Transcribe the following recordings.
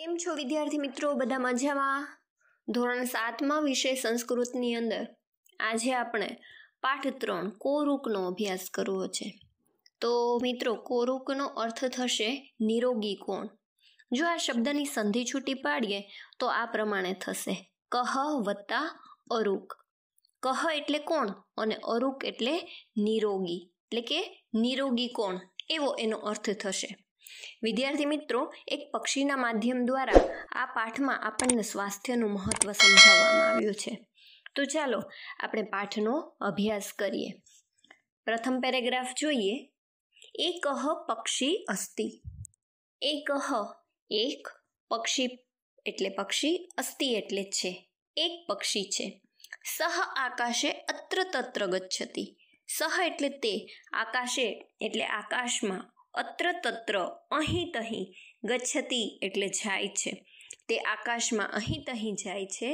કેમ છો વિદ્યાર્થી મિત્રો બધા મજામાં ધોરણ સાતમાં વિષય સંસ્કૃતની અંદર આજે આપણે પાઠ ત્રણ કોરુકનો અભ્યાસ કરવો છે તો મિત્રો કોરુકનો અર્થ થશે નિરોગી કોણ જો આ શબ્દની સંધિ છૂટી પાડીએ તો આ પ્રમાણે થશે કહ વત્તા અરુક કહ એટલે કોણ અને અરુક એટલે નિરોગી એટલે કે નિરોગી કોણ એવો એનો અર્થ થશે વિદ્યાર્થી મિત્રો એક પક્ષીના માધ્યમ દ્વારા આ પાઠમાં આપણને સ્વાસ્થ્યનું મહત્ત્વ સમજાવવામાં આવ્યું છે તો ચાલો આપણે પાઠનો અભ્યાસ કરીએ પ્રથમ પેરેગ્રાફ જોઈએ એક પક્ષી અસ્થિ એક એક પક્ષી એટલે પક્ષી અસ્થિ એટલે છે એક પક્ષી છે સહ આકાશે અત્ર તત્ર ગચ્છતી સહ એટલે તે આકાશે એટલે આકાશમાં અત્ર તત્ર અહીં તહીં ગચ્છતી એટલે જાય છે તે આકાશમાં અહીં તહીં જાય છે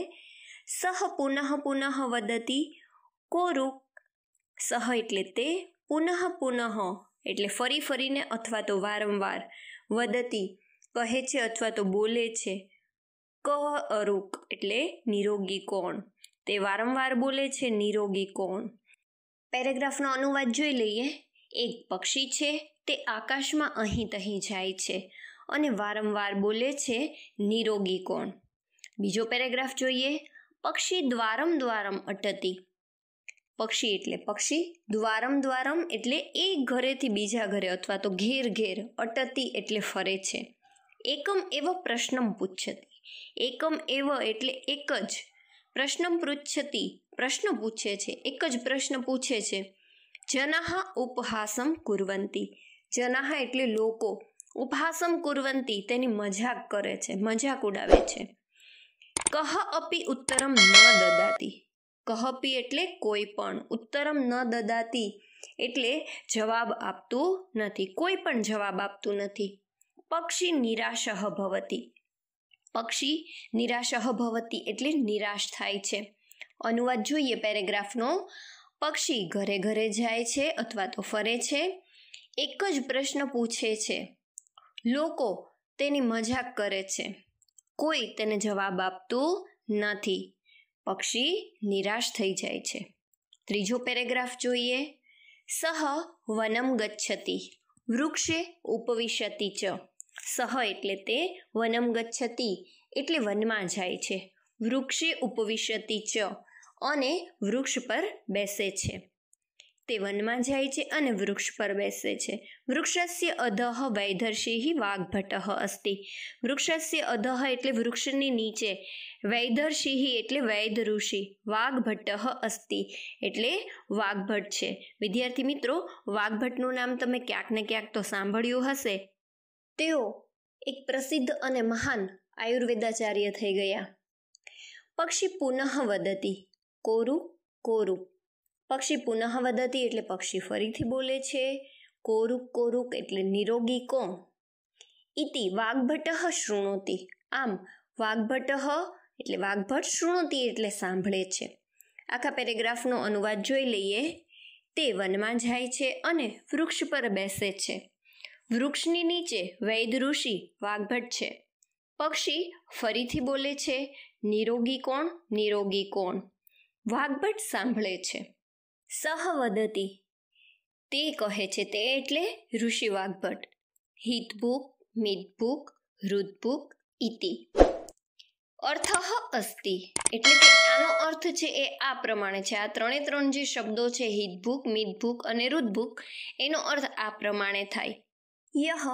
સહ પુનઃ પુનઃ વદતી કોરુક સહ એટલે તે પુનઃ પુનઃ એટલે ફરી ફરીને અથવા તો વારંવાર વદતી કહે છે અથવા તો બોલે છે ક અરુક એટલે નિરોગી કોણ તે વારંવાર બોલે છે નિરોગી કોણ પેરેગ્રાફનો અનુવાદ જોઈ લઈએ એક પક્ષી છે તે આકાશમાં અહીં તહીં જાય છે અને વારંવાર બોલે છે નિરોગી કોણ બીજો પેરેગ્રાફ જોઈએ પક્ષી દ્વારમ દ્વારમ અટતી પક્ષી એટલે પક્ષી દ્વારમ દ્વારમ એટલે એક ઘરેથી બીજા ઘરે અથવા તો ઘેર ઘેર અટતી એટલે ફરે છે એકમ એવ પ્રશ્નમ પૂછતી એકમ એવ એટલે એક જ પ્રશ્નમ પૃચ્છતી પ્રશ્ન પૂછે છે એક જ પ્રશ્ન પૂછે છે જનાહ ઉપહાસમ કુરવંતી જનાહ એટલે લોકો ઉપહાસમ કુરવંતી તેની મજાક કરે છે મજાક ઉડાવે છે કહ અપી ઉત્તરમ ન દદાતી કહપી એટલે કોઈ પણ ઉત્તરમ ન દદાતી એટલે જવાબ આપતું નથી કોઈ પણ જવાબ આપતું નથી પક્ષી નિરાશ ભવતી પક્ષી નિરાશ ભવતી એટલે નિરાશ થાય છે અનુવાદ જોઈએ પેરેગ્રાફનો પક્ષી ઘરે ઘરે જાય છે અથવા તો ફરે છે એક જ પ્રશ્ન પૂછે છે લોકો તેની મજાક કરે છે કોઈ તેને જવાબ આપતું નથી પક્ષી નિરાશ થઈ જાય છે ત્રીજો પેરેગ્રાફ જોઈએ સહ વનમ ગચ્છતી વૃક્ષે ઉપવિશતી ચ સહ એટલે તે વનમ ગચ્છતી એટલે વનમાં જાય છે વૃક્ષે ઉપવિશતી ચ અને વૃક્ષ પર બેસે છે તે વનમાં જાય છે અને વૃક્ષ પર બેસે છે વૃક્ષસ્ય અધઃ વૈધર્ષિ વાઘભટ્ટ અસ્તિ વૃક્ષસ્ય અધઃ એટલે વૃક્ષની નીચે વૈધર્ષિ એટલે વૈધ ઋષિ વાઘભટ્ટ અસ્તિ એટલે વાઘભટ્ટ છે વિદ્યાર્થી મિત્રો વાઘભટ્ટનું નામ તમે ક્યાંક ને ક્યાંક તો સાંભળ્યું હશે તેઓ એક પ્રસિદ્ધ અને મહાન આયુર્વેદાચાર્ય થઈ ગયા પક્ષી પુનઃ વદતી કોરું કોરું પક્ષી પુનઃ વધતી એટલે પક્ષી ફરીથી બોલે છે કોરુક કોરુક એટલે નિરોગી કો ઇતિ વાઘભટ્ટ શૃણોતી આમ વાઘભટ્ટ એટલે વાઘભટ શૃણોતી એટલે સાંભળે છે આખા પેરેગ્રાફનો અનુવાદ જોઈ લઈએ તે વનમાં જાય છે અને વૃક્ષ પર બેસે છે વૃક્ષની નીચે વૈદ ઋષિ વાઘભટ છે પક્ષી ફરીથી બોલે છે નિરોગી કોણ નિરોગી કોણ વાઘભટ સાંભળે છે સહવદતી તે કહે છે તે એટલે ઋષિ વાઘભટ્ટ હિતભૂક મિતભૂક રુદભૂક ઇતિ અર્થ અસ્તિ એટલે કે આનો અર્થ છે એ આ પ્રમાણે છે આ ત્રણે ત્રણ જે શબ્દો છે હિતભૂક મિતભૂક અને રુદભૂક એનો અર્થ આ પ્રમાણે થાય યહ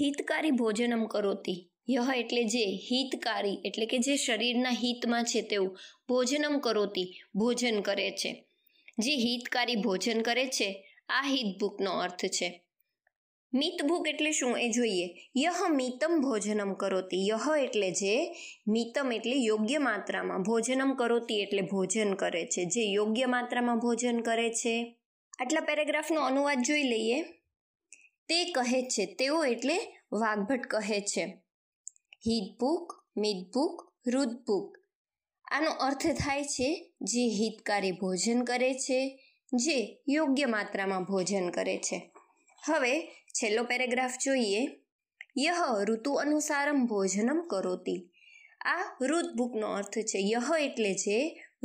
હિતકારી ભોજનમ કરોતી યહ એટલે જે હિતકારી એટલે કે જે શરીરના હિતમાં છે તેવું ભોજનમ કરોતી ભોજન કરે છે જે હિતકારી ભોજન કરે છે આ હિતભૂકનો અર્થ છે મિતભૂક એટલે શું એ જોઈએ યહ મિતમ ભોજનમ કરોતી યહ એટલે જે મિતમ એટલે યોગ્ય માત્રામાં ભોજનમ કરોતી એટલે ભોજન કરે છે જે યોગ્ય માત્રામાં ભોજન કરે છે આટલા પેરેગ્રાફનો અનુવાદ જોઈ લઈએ તે કહે છે તેઓ એટલે વાઘભટ્ટ કહે છે હિતભૂક મિતભૂક રુદભૂક આનો અર્થ થાય છે જે હિતકારી ભોજન કરે છે જે યોગ્ય માત્રામાં ભોજન કરે છે હવે છેલ્લો પેરેગ્રાફ જોઈએ યહ ઋતુ અનુસારમ ભોજનમ કરોતી આ ઋતભૂકનો અર્થ છે યહ એટલે જે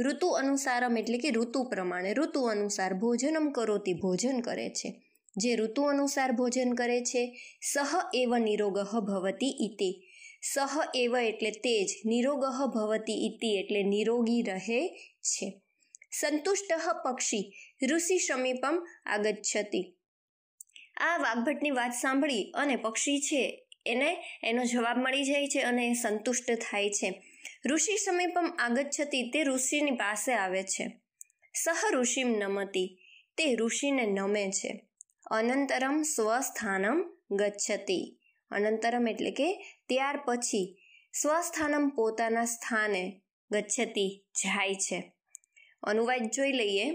ઋતુ અનુસારમ એટલે કે ઋતુ પ્રમાણે ઋતુ અનુસાર ભોજનમ કરોતી ભોજન કરે છે જે ઋતુ અનુસાર ભોજન કરે છે સહ એવ નિરોગહ ભવતી ઇતિ સહ એવ એટલે તે જ નિરોગહ ભવતી ઇતિ એટલે નિરોગી રહે છે સંતુષ્ટ પક્ષી ઋષિ સમીપમ આગચ્છતી આ વાઘભટની વાત સાંભળી અને પક્ષી છે એને એનો જવાબ મળી જાય છે અને એ સંતુષ્ટ થાય છે ઋષિ સમીપમ આગચ્છતી તે ઋષિની પાસે આવે છે સહ ઋષિમ નમતી તે ઋષિને નમે છે અનંતરમ સ્વસ્થાનમ ગચ્છતી અનંતરમ એટલે કે ત્યાર પછી સ્વસ્થાનમ પોતાના સ્થાને ગચ્છતી જાય છે અનુવાદ જોઈ લઈએ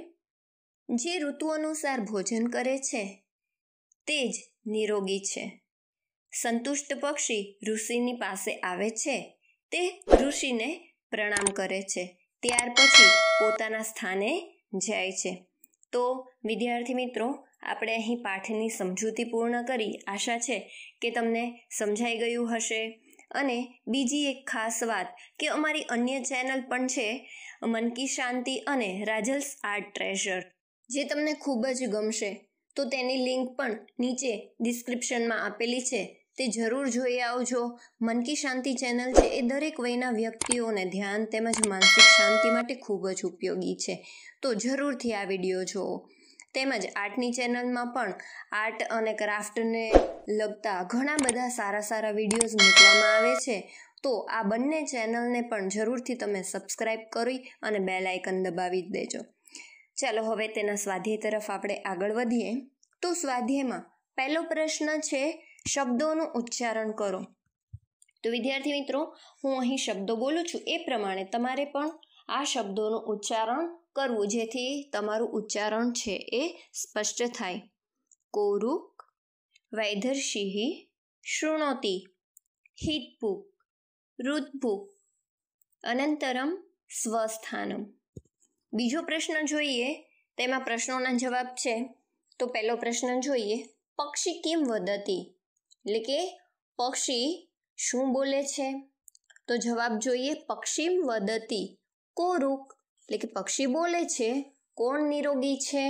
જે ઋતુ અનુસાર ભોજન કરે છે તે જ નિરોગી છે સંતુષ્ટ પક્ષી ઋષિની પાસે આવે છે તે ઋષિને પ્રણામ કરે છે ત્યાર પછી પોતાના સ્થાને જાય છે તો વિદ્યાર્થી મિત્રો આપણે અહીં પાઠની સમજૂતી પૂર્ણ કરી આશા છે કે તમને સમજાઈ ગયું હશે અને બીજી એક ખાસ વાત કે અમારી અન્ય ચેનલ પણ છે મન કી શાંતિ અને રાજલ્સ આર્ટ ટ્રેઝર જે તમને ખૂબ જ ગમશે તો તેની લિંક પણ નીચે ડિસ્ક્રિપ્શનમાં આપેલી છે તે જરૂર જોઈ આવજો મન કી શાંતિ ચેનલ છે એ દરેક વયના વ્યક્તિઓને ધ્યાન તેમજ માનસિક શાંતિ માટે ખૂબ જ ઉપયોગી છે તો જરૂરથી આ વિડીયો જુઓ તેમજ આર્ટની ચેનલમાં પણ આર્ટ અને ક્રાફ્ટને લગતા ઘણા બધા સારા સારા વિડીયોઝ મૂકવામાં આવે છે તો આ બંને ચેનલને પણ જરૂરથી તમે સબસ્ક્રાઈબ કરી અને બે લાઇકન દબાવી દેજો ચાલો હવે તેના સ્વાધ્યાય તરફ આપણે આગળ વધીએ તો સ્વાધ્યાયમાં પહેલો પ્રશ્ન છે શબ્દોનું ઉચ્ચારણ કરો તો વિદ્યાર્થી મિત્રો હું અહીં શબ્દો બોલું છું એ પ્રમાણે તમારે પણ આ શબ્દોનું ઉચ્ચારણ કરવું જેથી તમારું ઉચ્ચારણ છે એ સ્પષ્ટ થાય કોરુક વૈધર્ષિહિ શૃણોતી હિતભૂક ઋતભૂક અનંતરમ સ્વસ્થાનમ બીજો પ્રશ્ન જોઈએ તેમાં પ્રશ્નોના જવાબ છે તો પહેલો પ્રશ્ન જોઈએ પક્ષી કેમ વદતી એટલે કે પક્ષી શું બોલે છે તો જવાબ જોઈએ પક્ષીમ વદતી કોરુક એટલે કે પક્ષી બોલે છે કોણ નિરોગી છે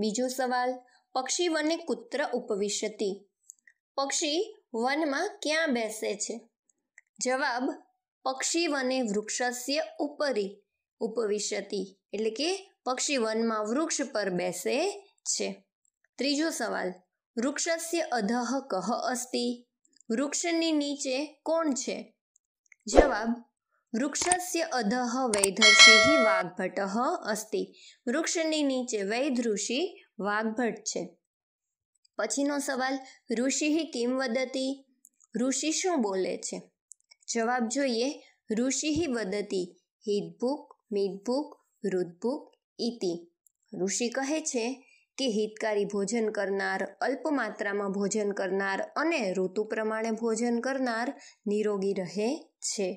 બીજો સવાલ પક્ષી વને કુત્ર ઉપવિશતી પક્ષી વનમાં ક્યાં બેસે છે જવાબ પક્ષી વને વૃક્ષસ્ય ઉપરી ઉપવિશતી એટલે કે પક્ષી વનમાં વૃક્ષ પર બેસે છે ત્રીજો સવાલ વૃક્ષસ્ય અધઃ કહ અસ્તિ વૃક્ષની નીચે કોણ છે જવાબ વૃક્ષસ્ય અધઃ વૈધર્ષિ વાઘભટ્ટ અસ્તિ વૃક્ષની નીચે વૈધ ઋષિ વાઘભટ્ટ છે પછીનો સવાલ ઋષિ કિમ વદતી ઋષિ શું બોલે છે જવાબ જોઈએ ઋષિ વદતી હિતભૂક મિતભૂક રુદભૂક ઇતિ ઋષિ કહે છે કે હિતકારી ભોજન કરનાર અલ્પ માત્રામાં ભોજન કરનાર અને ઋતુ પ્રમાણે ભોજન કરનાર નિરોગી રહે છે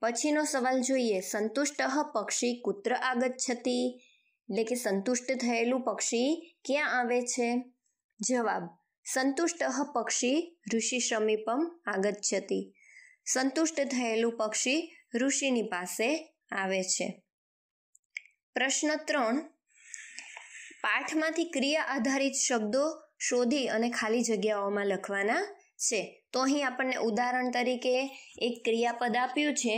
પછીનો સવાલ જોઈએ સંતુષ્ટ પક્ષી કુત્ર આગચ્છતિ એટલે કે સંતુષ્ટ થયેલું પક્ષી ક્યાં આવે છે જવાબ સંતુષ્ટ પક્ષી ઋષિ સમીપમ આગચ્છતિ સંતુષ્ટ થયેલું પક્ષી ઋષિની પાસે આવે છે પ્રશ્ન ત્રણ પાઠમાંથી ક્રિયા આધારિત શબ્દો શોધી અને ખાલી જગ્યાઓમાં લખવાના છે તો અહીં આપણને ઉદાહરણ તરીકે એક ક્રિયાપદ આપ્યું છે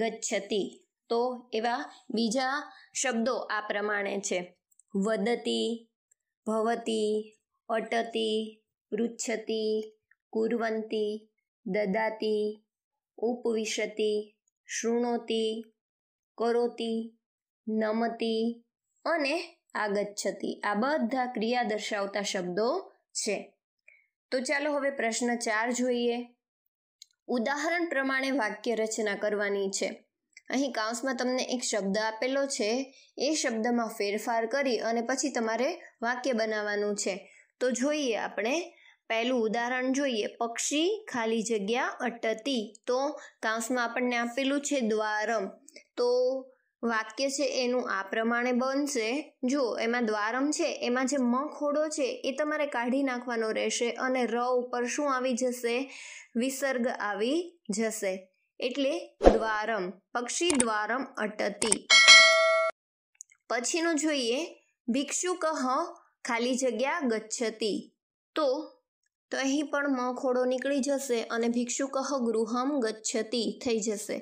ગચ્છતી તો એવા બીજા શબ્દો આ પ્રમાણે છે વદતી ભવતી અટતી પૃચ્છતી કુર્વંતી દદાતી ઉપવિશતી શૃણોતી કરોતી નમતી અને આ ગચ્છતી આ બધા ક્રિયા દર્શાવતા શબ્દો છે તો ચાલો હવે પ્રશ્ન ચાર જોઈએ ઉદાહરણ પ્રમાણે વાક્ય રચના કરવાની છે અહીં કાઉન્સમાં તમને એક શબ્દ આપેલો છે એ શબ્દમાં ફેરફાર કરી અને પછી તમારે વાક્ય બનાવવાનું છે તો જોઈએ આપણે પહેલું ઉદાહરણ જોઈએ પક્ષી ખાલી જગ્યા અટતી તો કાંસમાં આપણને આપેલું છે દ્વારમ તો વાક્ય છે એનું આ પ્રમાણે બનશે જો એમાં દ્વારમ છે એમાં જે મખોડો છે એ તમારે કાઢી નાખવાનો રહેશે અને ર ઉપર શું આવી જશે વિસર્ગ આવી જશે એટલે દ્વારમ પક્ષી દ્વારમ અટતી પછીનું જોઈએ ભિક્ષુ ખાલી જગ્યા ગચ્છતી તો તો અહીં પણ મખોડો નીકળી જશે અને ભિક્ષુ ગૃહમ ગચ્છતી થઈ જશે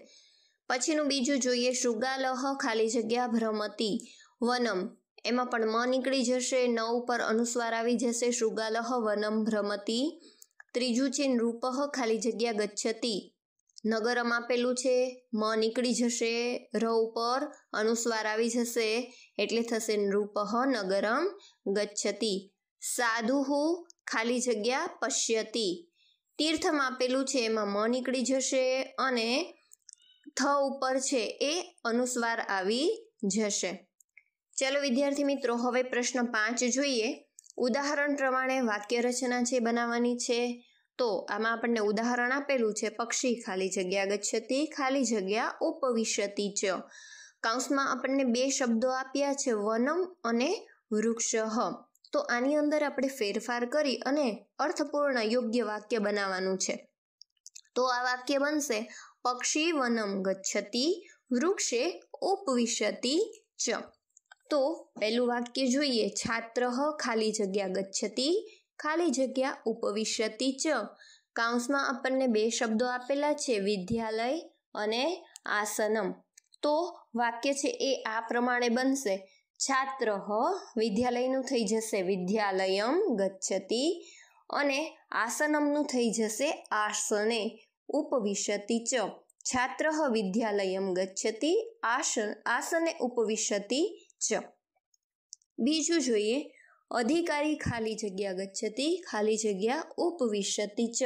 પછીનું બીજું જોઈએ શૃગાલહ ખાલી જગ્યા ભ્રમતી વનમ એમાં પણ મ નીકળી જશે ન ઉપર અનુસ્વાર આવી જશે શૃગાલહ વનમ ભ્રમતી ત્રીજું છે નૃપહ ખાલી જગ્યા ગચ્છતી નગરમ આપેલું છે મ નીકળી જશે ર ઉપર અનુસ્વાર આવી જશે એટલે થશે નૃપહ નગરમ ગચ્છતી સાધુ ખાલી જગ્યા પશ્યતી તીર્થમાં આપેલું છે એમાં મ નીકળી જશે અને થ ઉપર છે એ અનુસ્વાર આવી જશે ચાલો વિદ્યાર્થી મિત્રો હવે પ્રશ્ન પાંચ જોઈએ ઉદાહરણ પ્રમાણે વાક્ય રચના છે બનાવવાની છે તો આમાં આપણને ઉદાહરણ આપેલું છે પક્ષી ખાલી જગ્યા ગચ્છતી ખાલી જગ્યા ઉપવિશતી ચ કાંસમાં આપણને બે શબ્દો આપ્યા છે વનમ અને વૃક્ષ તો આની અંદર આપણે ફેરફાર કરી અને અર્થપૂર્ણ યોગ્ય વાક્ય બનાવવાનું છે તો આ વાક્ય બનશે પક્ષી વનમ ગચ્છતિ વૃક્ષે ઉપવિશતિ ચ તો પહેલું વાક્ય જોઈએ છાત્ર ખાલી જગ્યા ગચ્છતિ ખાલી જગ્યા ઉપવિશતિ ચ કાઉન્સમાં આપણને બે શબ્દો આપેલા છે વિદ્યાલય અને આસનમ તો વાક્ય છે એ આ પ્રમાણે બનશે છાત્ર વિદ્યાલયનું થઈ જશે વિદ્યાલયમ ગચ્છતિ અને આસનમનું થઈ જશે આસને ઉપવિશતિ ચ છાત્ર વિદ્યાલયમ ગચ્છતિ આસન આસને ઉપવિશતિ ચ બીજું જોઈએ અધિકારી ખાલી જગ્યા ગચ્છતિ ખાલી જગ્યા ઉપવિશતિ ચ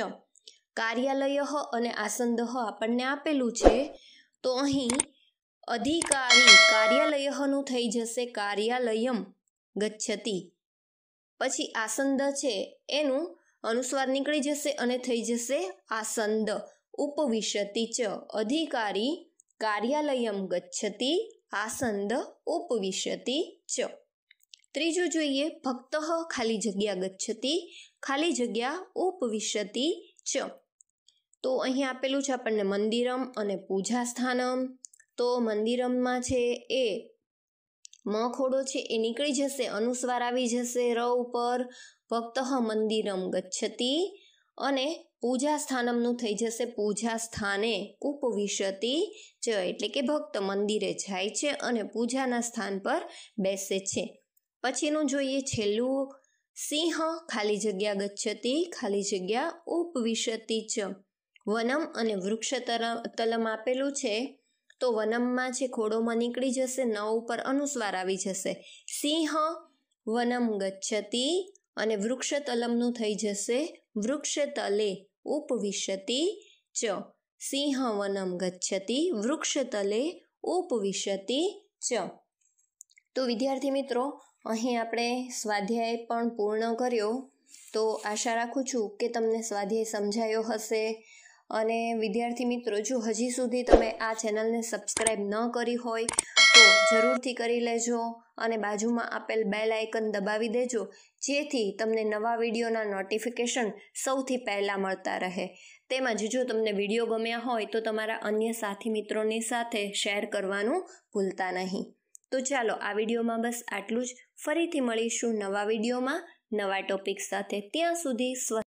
કાર્યાલય અને આસંદ આપણને આપેલું છે તો અહીં અધિકારી કાર્યાલયનું થઈ જશે કાર્યાલયમ ગચ્છતિ પછી આસંદ છે એનું અનુસ્વાર નીકળી જશે અને થઈ જશે આસંદ ઉપવિશતિ ચ અધિકારી કાર્યાલયમ ગચ્છતિ આસંદ ઉપવિશતિ ચ ત્રીજું જોઈએ ભક્ત ખાલી જગ્યા ગચ્છતિ ખાલી જગ્યા ઉપવિશતિ ચ તો અહીં આપેલું છે આપણને મંદિરમ અને પૂજા સ્થાનમ તો મંદિરમમાં છે એ મ ખોડો છે એ નીકળી જશે અનુસ્વાર આવી જશે ર ઉપર ભક્ત મંદિરમ ગચ્છતિ અને પૂજા સ્થાનમનું થઈ જશે પૂજા સ્થાને ઉપવિશતી ચ એટલે કે ભક્ત મંદિરે જાય છે અને પૂજાના સ્થાન પર બેસે છે પછીનું જોઈએ છેલ્લું સિંહ ખાલી જગ્યા ગચ્છતી ખાલી જગ્યા ઉપવિશતી ચ વનમ અને વૃક્ષ તલમ આપેલું છે તો વનમમાં જે ખોડોમાં નીકળી જશે ન ઉપર અનુસ્વાર આવી જશે સિંહ વનમ ગચ્છતી અને વૃક્ષ તલમનું થઈ જશે વૃક્ષ તલે ઉપવિશતિ ચ સિંહવનમ ગચ્છતિ વૃક્ષતલે ઉપવિશતિ ચ તો વિદ્યાર્થી મિત્રો અહીં આપણે સ્વાધ્યાય પણ પૂર્ણ કર્યો તો આશા રાખું છું કે તમને સ્વાધ્યાય સમજાયો હશે અને વિદ્યાર્થી મિત્રો જો હજી સુધી તમે આ ચેનલને સબસ્ક્રાઈબ ન કરી હોય તો જરૂરથી કરી લેજો અને બાજુમાં આપેલ બેલ આઇકન દબાવી દેજો જેથી તમને નવા વિડીયોના નોટિફિકેશન સૌથી પહેલાં મળતા રહે તેમજ જો તમને વિડીયો ગમ્યા હોય તો તમારા અન્ય સાથી મિત્રોની સાથે શેર કરવાનું ભૂલતા નહીં તો ચાલો આ વિડીયોમાં બસ આટલું જ ફરીથી મળીશું નવા વિડીયોમાં નવા ટોપિક સાથે ત્યાં સુધી સ્વ